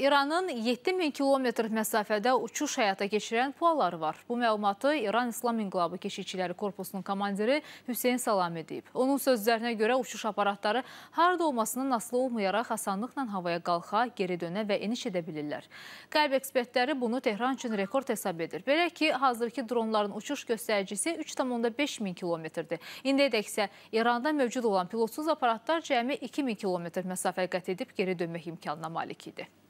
İranın 7000 kilometr məsafədə uçuş həyata keçirən puaları var. Bu məlumatı İran İslam İnqilabı Keşikçiləri Korpusunun komandiri Hüseyin Salami deyib. Onun sözlərinə görə uçuş aparatları harada olmasından asılı olmayaraq asanlıqla havaya qalxa, geri dönə və eniş edə bilirlər. Qərb ekspertləri bunu Tehran üçün rekord hesab edir. Belə ki, hazırki dronların uçuş göstəricisi 3,5 min kilometrdir. İndi edəksə, İranda mövcud olan pilotsuz aparatlar cəmi 2000 kilometr məsafə qət edib geri dönmək imkanına malik idi.